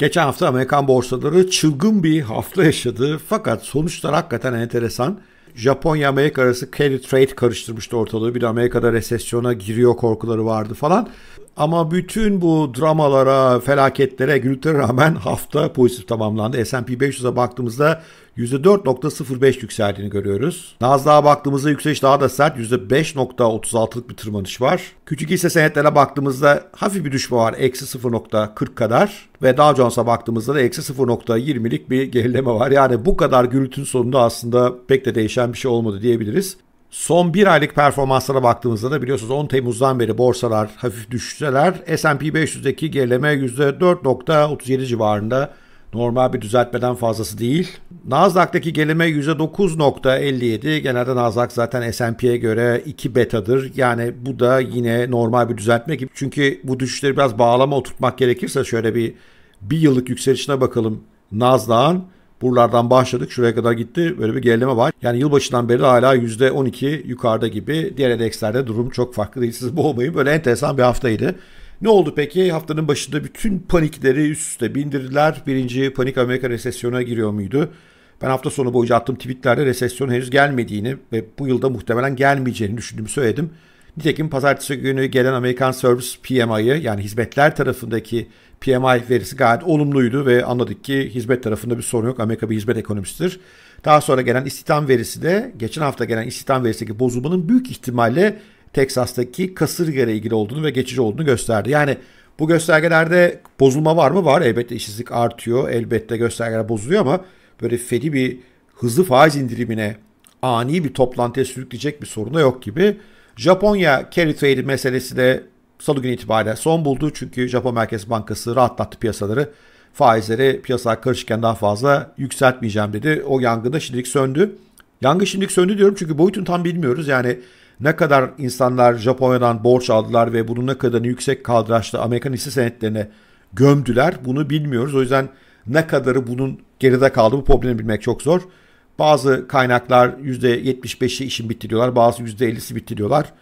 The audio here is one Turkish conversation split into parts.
Geçen hafta Amerikan borsaları çılgın bir hafta yaşadı fakat sonuçlar hakikaten enteresan. Japonya Amerika arası carry trade karıştırmıştı ortalığı. Bir de Amerika'da resesyona giriyor korkuları vardı falan. Ama bütün bu dramalara, felaketlere, gürültülere rağmen hafta pozitif tamamlandı. S&P 500'e baktığımızda %4.05 yükseldiğini görüyoruz. Nasdaq'a baktığımızda yükseliş daha da sert %5.36'lık bir tırmanış var. Küçük hisse senetlere baktığımızda hafif bir düşme var. Eksi 0.40 kadar ve Dow Jones'a baktığımızda da eksi 0.20'lik bir gerileme var. Yani bu kadar gürültün sonunda aslında pek de değişen bir şey olmadı diyebiliriz. Son bir aylık performanslara baktığımızda da biliyorsunuz 10 Temmuz'dan beri borsalar hafif düşseler S&P 500'deki gerileme %4.37 civarında normal bir düzeltmeden fazlası değil. Nasdaq'taki gelime %9.57. Genelde Nasdaq zaten S&P'ye göre 2 betadır. Yani bu da yine normal bir düzeltme gibi. Çünkü bu düşüşleri biraz bağlama oturtmak gerekirse şöyle bir bir yıllık yükselişine bakalım Nasdaq'ın. Buralardan başladık şuraya kadar gitti. Böyle bir gerileme var. Yani yılbaşından beri hala %12 yukarıda gibi. Diğer endekslerde durum çok farklı değil. Siz boğmayın. Böyle enteresan bir haftaydı. Ne oldu peki? Haftanın başında bütün panikleri üst üste bindirdiler. Birinci panik Amerika resesyona giriyor muydu? Ben hafta sonu boyunca attığım tweetlerde resesyon henüz gelmediğini ve bu yılda muhtemelen gelmeyeceğini düşündüğümü söyledim. Nitekim pazartesi günü gelen Amerikan Service PMI'ı yani hizmetler tarafındaki PMI verisi gayet olumluydu ve anladık ki hizmet tarafında bir sorun yok. Amerika bir hizmet ekonomisidir. Daha sonra gelen istihdam verisi de geçen hafta gelen istihdam verisindeki bozulmanın büyük ihtimalle Teksas'taki kasırga ile ilgili olduğunu ve geçici olduğunu gösterdi. Yani bu göstergelerde bozulma var mı? Var. Elbette işsizlik artıyor. Elbette göstergeler bozuluyor ama böyle fedi bir hızlı faiz indirimine ani bir toplantıya sürükleyecek bir sorunu yok gibi. Japonya carry trade meselesi de salı günü itibariyle son buldu. Çünkü Japon Merkez Bankası rahatlattı piyasaları. Faizleri piyasalar karışırken daha fazla yükseltmeyeceğim dedi. O yangında şimdilik söndü. Yangın şimdilik söndü diyorum çünkü boyutunu tam bilmiyoruz. Yani ne kadar insanlar Japonya'dan borç aldılar ve bunun ne kadarını yüksek kaldıraçlı Amerikan hisse senetlerine gömdüler bunu bilmiyoruz. O yüzden ne kadarı bunun geride kaldı bu problemi bilmek çok zor. Bazı kaynaklar %75'i işin bitiriyorlar, bazı %50'si bitti diyorlar.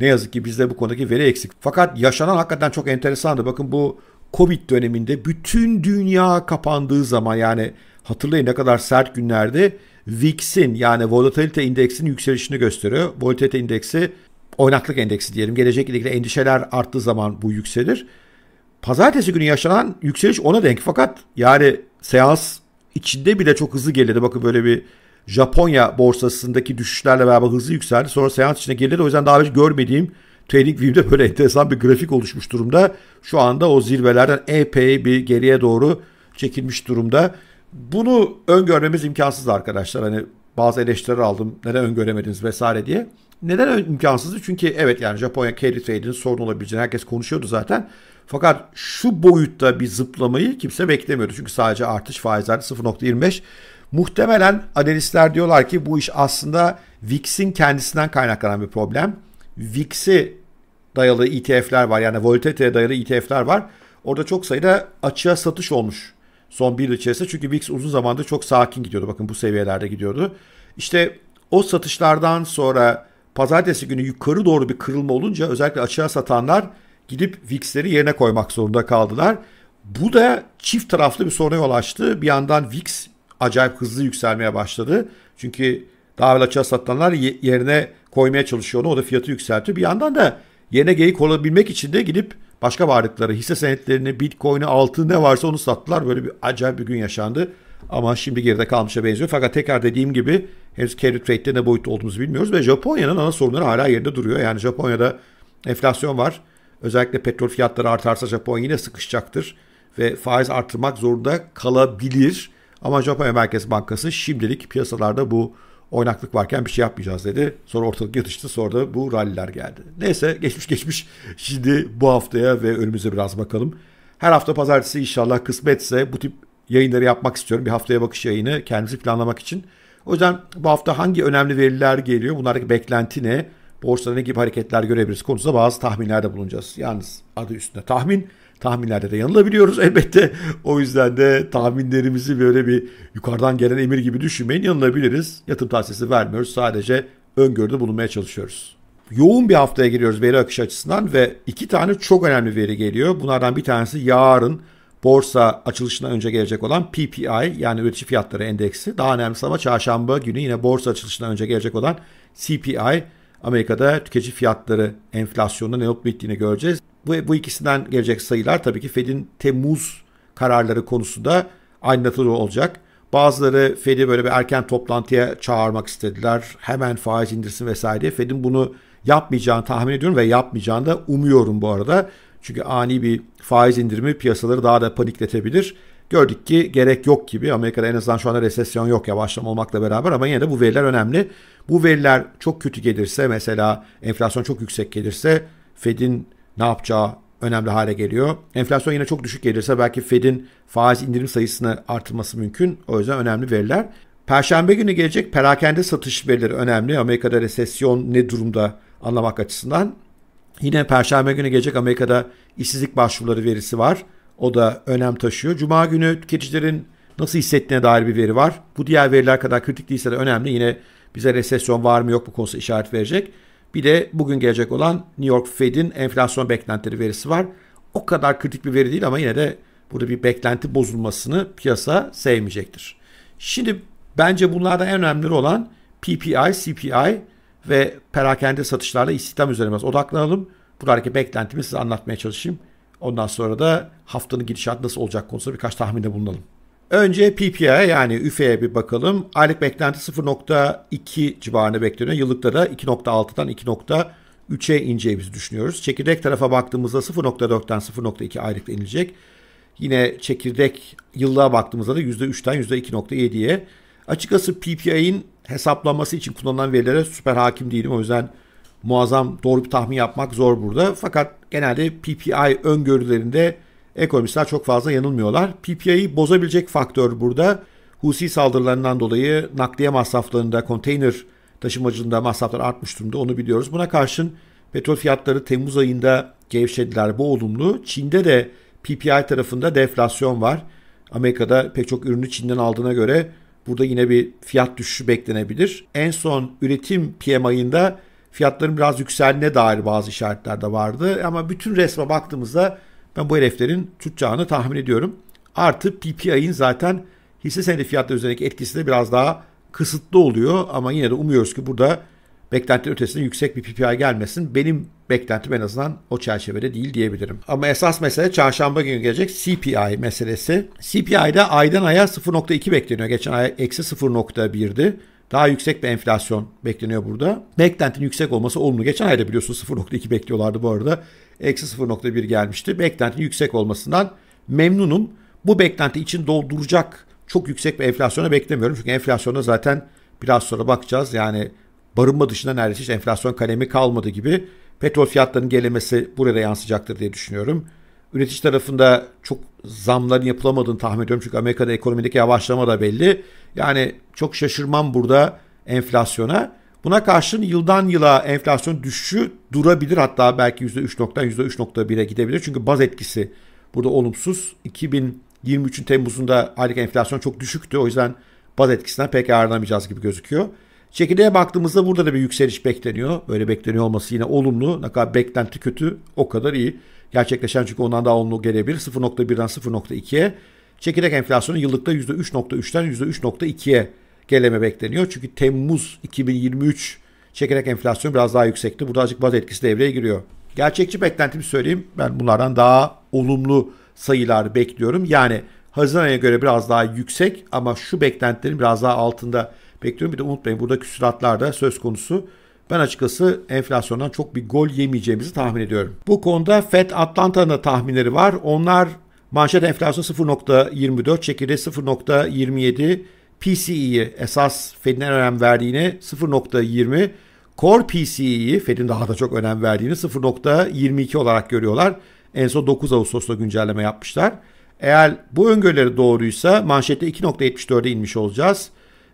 Ne yazık ki bizde bu konudaki veri eksik. Fakat yaşanan hakikaten çok enteresandı. Bakın bu Covid döneminde bütün dünya kapandığı zaman yani hatırlayın ne kadar sert günlerde VIX'in yani volatilite indeksinin yükselişini gösteriyor. Volatilite indeksi oynaklık endeksi diyelim. Gelecekle ilgili endişeler arttığı zaman bu yükselir. Pazartesi günü yaşanan yükseliş ona denk fakat yani seans içinde bile çok hızlı geldi. Bakın böyle bir Japonya borsasındaki düşüşlerle beraber hızlı yükseldi. Sonra seans içinde geldi. O yüzden daha önce görmediğim TradingView'de böyle enteresan bir grafik oluşmuş durumda. Şu anda o zirvelerden epey bir geriye doğru çekilmiş durumda. Bunu öngörmemiz imkansız arkadaşlar. Hani bazı eleştiriler aldım. Neden öngöremediniz vesaire diye. Neden imkansızdı? Çünkü evet yani Japonya carry trade'in sorun olabileceğini herkes konuşuyordu zaten. Fakat şu boyutta bir zıplamayı kimse beklemiyordu. Çünkü sadece artış faizler 0.25. Muhtemelen analistler diyorlar ki bu iş aslında VIX'in kendisinden kaynaklanan bir problem. VIX'i dayalı ETF'ler var yani volatiliteye dayalı ETF'ler var. Orada çok sayıda açığa satış olmuş Son bir yıl içerisinde çünkü VIX uzun zamanda çok sakin gidiyordu. Bakın bu seviyelerde gidiyordu. İşte o satışlardan sonra pazartesi günü yukarı doğru bir kırılma olunca özellikle açığa satanlar gidip VIX'leri yerine koymak zorunda kaldılar. Bu da çift taraflı bir soruna yol açtı. Bir yandan VIX acayip hızlı yükselmeye başladı. Çünkü daha evvel açığa satanlar yerine koymaya çalışıyordu. O da fiyatı yükseltti. Bir yandan da Yerine geyik olabilmek için de gidip başka varlıkları, hisse senetlerini, bitcoin'i, altın ne varsa onu sattılar. Böyle bir acayip bir gün yaşandı. Ama şimdi geride kalmışa benziyor. Fakat tekrar dediğim gibi henüz carry trade'de ne boyutta olduğumuzu bilmiyoruz. Ve Japonya'nın ana sorunları hala yerinde duruyor. Yani Japonya'da enflasyon var. Özellikle petrol fiyatları artarsa Japonya yine sıkışacaktır. Ve faiz artırmak zorunda kalabilir. Ama Japonya Merkez Bankası şimdilik piyasalarda bu oynaklık varken bir şey yapmayacağız dedi. Sonra ortalık yatıştı. Sonra da bu ralliler geldi. Neyse geçmiş geçmiş. Şimdi bu haftaya ve önümüze biraz bakalım. Her hafta pazartesi inşallah kısmetse bu tip yayınları yapmak istiyorum. Bir haftaya bakış yayını kendisi planlamak için. O yüzden bu hafta hangi önemli veriler geliyor? Bunlardaki beklenti ne? Borsada ne gibi hareketler görebiliriz konusunda bazı tahminlerde bulunacağız. Yalnız adı üstünde tahmin. Tahminlerde de yanılabiliyoruz elbette. O yüzden de tahminlerimizi böyle bir yukarıdan gelen emir gibi düşünmeyin. Yanılabiliriz. Yatırım tavsiyesi vermiyoruz. Sadece öngörüde bulunmaya çalışıyoruz. Yoğun bir haftaya giriyoruz veri akışı açısından ve iki tane çok önemli veri geliyor. Bunlardan bir tanesi yarın borsa açılışından önce gelecek olan PPI yani üretici fiyatları endeksi. Daha önemlisi ama çarşamba günü yine borsa açılışından önce gelecek olan CPI Amerika'da tüketici fiyatları enflasyonunda ne olup bittiğini göreceğiz. Bu, bu ikisinden gelecek sayılar tabii ki Fed'in Temmuz kararları konusunda aydınlatıcı olacak. Bazıları Fed'i böyle bir erken toplantıya çağırmak istediler. Hemen faiz indirsin vesaire. Fed'in bunu yapmayacağını tahmin ediyorum ve yapmayacağını da umuyorum bu arada. Çünkü ani bir faiz indirimi piyasaları daha da panikletebilir. Gördük ki gerek yok gibi. Amerika'da en azından şu anda resesyon yok yavaşlama olmakla beraber ama yine de bu veriler önemli. Bu veriler çok kötü gelirse mesela enflasyon çok yüksek gelirse Fed'in ne yapacağı önemli hale geliyor. Enflasyon yine çok düşük gelirse belki Fed'in faiz indirim sayısını artırması mümkün. O yüzden önemli veriler. Perşembe günü gelecek perakende satış verileri önemli. Amerika'da resesyon ne durumda anlamak açısından. Yine perşembe günü gelecek Amerika'da işsizlik başvuruları verisi var. O da önem taşıyor. Cuma günü tüketicilerin nasıl hissettiğine dair bir veri var. Bu diğer veriler kadar kritik değilse de önemli. Yine bize resesyon var mı yok mu konusu işaret verecek. Bir de bugün gelecek olan New York Fed'in enflasyon beklentileri verisi var. O kadar kritik bir veri değil ama yine de burada bir beklenti bozulmasını piyasa sevmeyecektir. Şimdi bence bunlardan en önemli olan PPI, CPI ve perakende satışlarla istihdam üzerine biraz odaklanalım. Buradaki beklentimi size anlatmaya çalışayım. Ondan sonra da haftanın gidişatı nasıl olacak konusunda birkaç tahminde bulunalım. Önce PPI'ye yani üfeye bir bakalım. Aylık beklenti 0.2 civarını bekleniyor. Yıllıkta da 2.6'dan 2.3'e ineceğimizi düşünüyoruz. Çekirdek tarafa baktığımızda 0.4'ten 0.2 aylıkta inilecek. Yine çekirdek yıllığa baktığımızda da %3'ten %2.7'ye. Açıkçası PPI'nin hesaplanması için kullanılan verilere süper hakim değilim. O yüzden muazzam doğru bir tahmin yapmak zor burada. Fakat genelde PPI öngörülerinde Ekonomistler çok fazla yanılmıyorlar. PPI'yi bozabilecek faktör burada. Husi saldırılarından dolayı nakliye masraflarında, konteyner taşımacılığında masraflar artmış durumda onu biliyoruz. Buna karşın petrol fiyatları Temmuz ayında gevşediler. Bu olumlu. Çin'de de PPI tarafında deflasyon var. Amerika'da pek çok ürünü Çin'den aldığına göre burada yine bir fiyat düşüşü beklenebilir. En son üretim PMI'ında fiyatların biraz yükseldiğine dair bazı işaretler de vardı. Ama bütün resme baktığımızda ben bu hedeflerin tutacağını tahmin ediyorum. Artı PPI'nin zaten hisse senedi fiyatları üzerindeki etkisi de biraz daha kısıtlı oluyor. Ama yine de umuyoruz ki burada beklentinin ötesinde yüksek bir PPI gelmesin. Benim beklentim en azından o çerçevede değil diyebilirim. Ama esas mesele çarşamba günü gelecek CPI meselesi. CPI'de aydan aya 0.2 bekleniyor. Geçen ay eksi 0.1'di. Daha yüksek bir enflasyon bekleniyor burada. Beklentinin yüksek olması olumlu. Geçen ayda biliyorsunuz 0.2 bekliyorlardı bu arada. Eksi 0.1 gelmişti. Beklentinin yüksek olmasından memnunum. Bu beklenti için dolduracak çok yüksek bir enflasyona beklemiyorum. Çünkü enflasyona zaten biraz sonra bakacağız. Yani barınma dışında neredeyse hiç enflasyon kalemi kalmadı gibi. Petrol fiyatlarının gelemesi buraya yansıyacaktır diye düşünüyorum. Üretici tarafında çok zamların yapılamadığını tahmin ediyorum. Çünkü Amerika'da ekonomideki yavaşlama da belli. Yani çok şaşırmam burada enflasyona. Buna karşın yıldan yıla enflasyon düşüşü durabilir. Hatta belki %3.3'den %3.1'e gidebilir. Çünkü baz etkisi burada olumsuz. 2023'ün Temmuz'unda aylık enflasyon çok düşüktü. O yüzden baz etkisinden pek yararlanamayacağız gibi gözüküyor. Çekirdeğe baktığımızda burada da bir yükseliş bekleniyor. Böyle bekleniyor olması yine olumlu. Ne kadar beklenti kötü o kadar iyi. Gerçekleşen çünkü ondan daha olumlu gelebilir. 0.1'den 0.2'ye. Çekirdek enflasyonu yıllıkta %3.3'ten %3.2'ye geleme bekleniyor. Çünkü Temmuz 2023 çekirdek enflasyonu biraz daha yüksekti. Burada azıcık baz etkisi devreye giriyor. Gerçekçi beklentimi söyleyeyim. Ben bunlardan daha olumlu sayılar bekliyorum. Yani Haziran'a göre biraz daha yüksek ama şu beklentilerin biraz daha altında bekliyorum. Bir de unutmayın burada küsuratlar da söz konusu. Ben açıkçası enflasyondan çok bir gol yemeyeceğimizi tahmin ediyorum. Bu konuda FED Atlanta'nın da tahminleri var. Onlar manşet enflasyon 0.24, çekirdeği 0.27, PCE'yi esas Fed'in en önem verdiğini 0.20, Core PCE'yi Fed'in daha da çok önem verdiğini 0.22 olarak görüyorlar. En son 9 Ağustos'ta güncelleme yapmışlar. Eğer bu öngörüleri doğruysa manşette 2.74'e inmiş olacağız.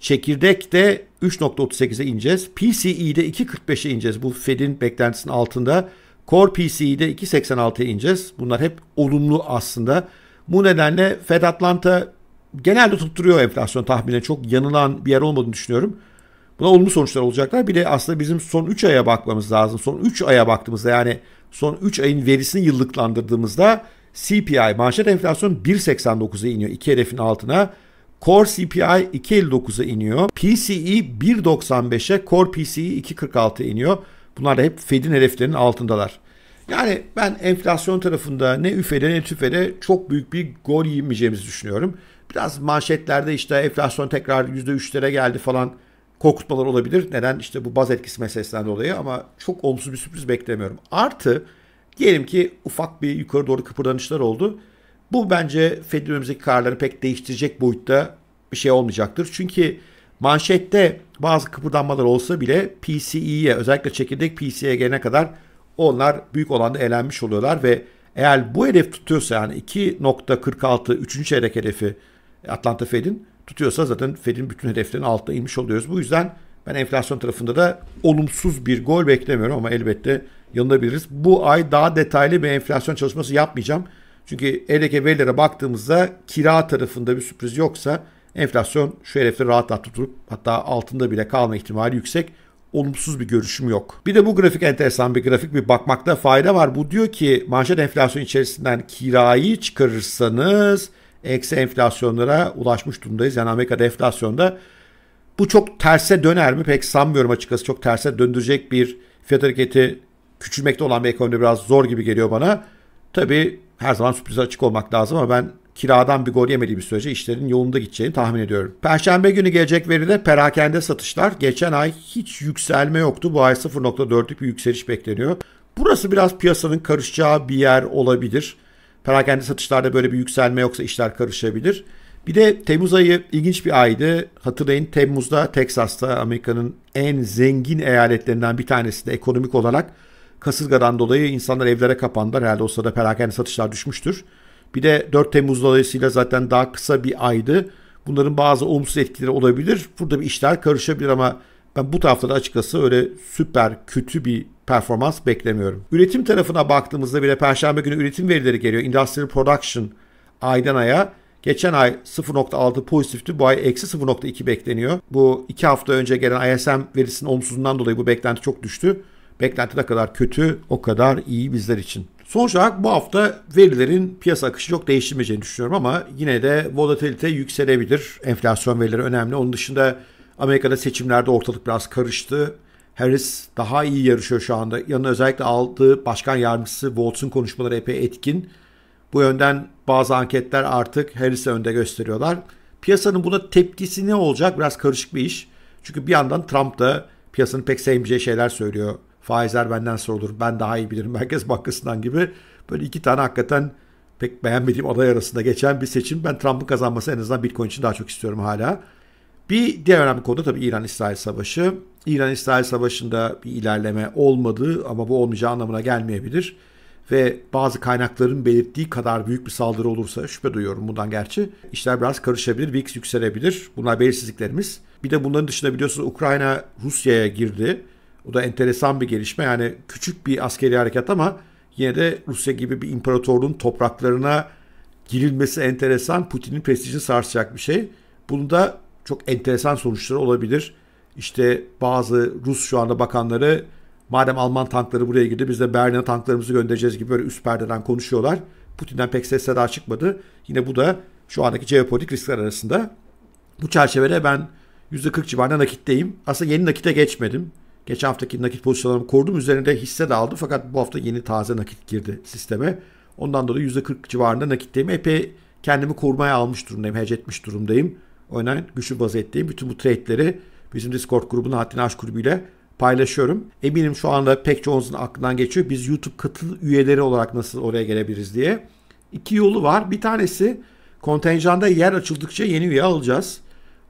Çekirdek de 3.38'e ineceğiz. PCE'de 2.45'e ineceğiz. Bu Fed'in beklentisinin altında. Core PCE'de 2.86'ya ineceğiz. Bunlar hep olumlu aslında. Bu nedenle Fed Atlanta genelde tutturuyor enflasyon tahminine. Çok yanılan bir yer olmadığını düşünüyorum. Buna olumlu sonuçlar olacaklar. Bir de aslında bizim son 3 aya bakmamız lazım. Son 3 aya baktığımızda yani son 3 ayın verisini yıllıklandırdığımızda CPI, manşet enflasyon 1.89'a iniyor. iki hedefin altına. Core CPI 2.59'a iniyor. PCE 1.95'e, Core PCE 2.46'ya iniyor. Bunlar da hep Fed'in hedeflerinin altındalar. Yani ben enflasyon tarafında ne üfede ne tüfede çok büyük bir gol yiyemeyeceğimizi düşünüyorum. Biraz manşetlerde işte enflasyon tekrar %3'lere geldi falan korkutmalar olabilir. Neden? İşte bu baz etkisi meselesinden dolayı ama çok olumsuz bir sürpriz beklemiyorum. Artı diyelim ki ufak bir yukarı doğru kıpırdanışlar oldu. Bu bence Fed'in önümüzdeki kararları pek değiştirecek boyutta bir şey olmayacaktır. Çünkü manşette bazı kıpırdanmalar olsa bile PCE'ye özellikle çekirdek PCE'ye gelene kadar onlar büyük olanda elenmiş oluyorlar ve eğer bu hedef tutuyorsa yani 2.46 3. çeyrek hedefi Atlanta Fed'in tutuyorsa zaten Fed'in bütün hedeflerinin altına inmiş oluyoruz. Bu yüzden ben enflasyon tarafında da olumsuz bir gol beklemiyorum ama elbette yanılabiliriz. Bu ay daha detaylı bir enflasyon çalışması yapmayacağım. Çünkü eldeki verilere baktığımızda kira tarafında bir sürpriz yoksa enflasyon şu hedefte rahat rahat tutup hatta altında bile kalma ihtimali yüksek. Olumsuz bir görüşüm yok. Bir de bu grafik enteresan bir grafik bir bakmakta fayda var. Bu diyor ki manşet enflasyon içerisinden kirayı çıkarırsanız eksi enflasyonlara ulaşmış durumdayız. Yani Amerika'da enflasyonda bu çok terse döner mi? Pek sanmıyorum açıkçası. Çok terse döndürecek bir fiyat hareketi küçülmekte olan bir ekonomi biraz zor gibi geliyor bana. Tabii her zaman sürprize açık olmak lazım ama ben kiradan bir gol yemediği bir sürece işlerin yolunda gideceğini tahmin ediyorum. Perşembe günü gelecek veriler perakende satışlar. Geçen ay hiç yükselme yoktu. Bu ay 0.4'lük bir yükseliş bekleniyor. Burası biraz piyasanın karışacağı bir yer olabilir. Perakende satışlarda böyle bir yükselme yoksa işler karışabilir. Bir de Temmuz ayı ilginç bir aydı. Hatırlayın Temmuz'da Teksas'ta Amerika'nın en zengin eyaletlerinden bir tanesinde ekonomik olarak kasırgadan dolayı insanlar evlere kapandılar. Herhalde o sırada perakende satışlar düşmüştür. Bir de 4 Temmuz dolayısıyla zaten daha kısa bir aydı. Bunların bazı olumsuz etkileri olabilir. Burada bir işler karışabilir ama ben bu tarafta da açıkçası öyle süper kötü bir performans beklemiyorum. Üretim tarafına baktığımızda bile perşembe günü üretim verileri geliyor. Industrial Production aydan aya geçen ay 0.6 pozitifti. Bu ay eksi 0.2 bekleniyor. Bu iki hafta önce gelen ISM verisinin olumsuzluğundan dolayı bu beklenti çok düştü beklenti ne kadar kötü o kadar iyi bizler için. Sonuç olarak bu hafta verilerin piyasa akışı çok değiştirmeyeceğini düşünüyorum ama yine de volatilite yükselebilir. Enflasyon verileri önemli. Onun dışında Amerika'da seçimlerde ortalık biraz karıştı. Harris daha iyi yarışıyor şu anda. Yanına özellikle aldığı başkan yardımcısı Waltz'un konuşmaları epey etkin. Bu yönden bazı anketler artık Harris'i önde gösteriyorlar. Piyasanın buna tepkisi ne olacak? Biraz karışık bir iş. Çünkü bir yandan Trump da piyasanın pek sevmeyeceği şeyler söylüyor faizler benden sorulur, ben daha iyi bilirim Merkez Bankası'ndan gibi böyle iki tane hakikaten pek beğenmediğim aday arasında geçen bir seçim. Ben Trump'ın kazanması en azından Bitcoin için daha çok istiyorum hala. Bir diğer önemli konu tabii İran-İsrail savaşı. İran-İsrail savaşında bir ilerleme olmadı ama bu olmayacağı anlamına gelmeyebilir. Ve bazı kaynakların belirttiği kadar büyük bir saldırı olursa şüphe duyuyorum bundan gerçi. işler biraz karışabilir, VIX yükselebilir. Bunlar belirsizliklerimiz. Bir de bunların dışında biliyorsunuz Ukrayna Rusya'ya girdi. Bu da enteresan bir gelişme. Yani küçük bir askeri harekat ama yine de Rusya gibi bir imparatorluğun topraklarına girilmesi enteresan. Putin'in prestijini sarsacak bir şey. Bunun da çok enteresan sonuçları olabilir. İşte bazı Rus şu anda bakanları madem Alman tankları buraya girdi biz de Berlin'e tanklarımızı göndereceğiz gibi böyle üst perdeden konuşuyorlar. Putin'den pek ses daha çıkmadı. Yine bu da şu andaki jeopolitik riskler arasında. Bu çerçevede ben %40 civarında nakitteyim. Aslında yeni nakite geçmedim. Geçen haftaki nakit pozisyonlarımı korudum. Üzerinde hisse de aldım. Fakat bu hafta yeni taze nakit girdi sisteme. Ondan dolayı %40 civarında nakitteyim. Epey kendimi korumaya almış durumdayım. Hece etmiş durumdayım. Oynayan güçlü vaziyetteyim. Bütün bu trade'leri bizim Discord grubuna Haddini Aşk grubuyla paylaşıyorum. Eminim şu anda pek çoğunuzun aklından geçiyor. Biz YouTube katıl üyeleri olarak nasıl oraya gelebiliriz diye. İki yolu var. Bir tanesi kontenjanda yer açıldıkça yeni üye alacağız.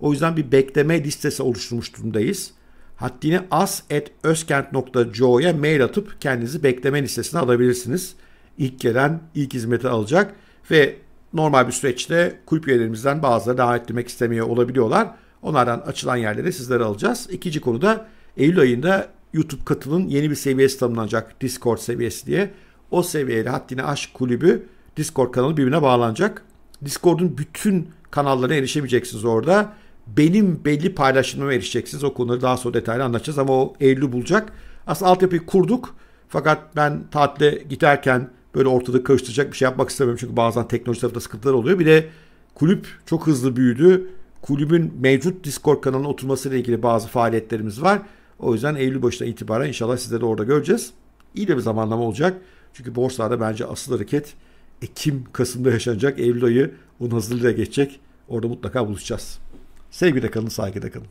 O yüzden bir bekleme listesi oluşturmuş durumdayız haddini as.özkent.co'ya mail atıp kendinizi bekleme listesine alabilirsiniz. İlk gelen ilk hizmeti alacak ve normal bir süreçte kulüp üyelerimizden bazıları daha etmek istemiyor olabiliyorlar. Onlardan açılan yerleri sizleri alacağız. İkinci konuda Eylül ayında YouTube katılın yeni bir seviyesi tanımlanacak Discord seviyesi diye. O seviyeli Haddini Aşk Kulübü Discord kanalı birbirine bağlanacak. Discord'un bütün kanallarına erişemeyeceksiniz orada benim belli paylaşımıma erişeceksiniz. O konuları daha sonra detaylı anlatacağız ama o Eylül'ü bulacak. Aslında altyapıyı kurduk. Fakat ben tatile giderken böyle ortada karıştıracak bir şey yapmak istemiyorum. Çünkü bazen teknoloji tarafında sıkıntılar oluyor. Bir de kulüp çok hızlı büyüdü. Kulübün mevcut Discord kanalına ile ilgili bazı faaliyetlerimiz var. O yüzden Eylül başına itibaren inşallah sizleri orada göreceğiz. İyi de bir zamanlama olacak. Çünkü borsada bence asıl hareket Ekim, Kasım'da yaşanacak. Eylül ayı onun hazırlığıyla geçecek. Orada mutlaka buluşacağız. Sevgiyle kalın, saygıda kalın.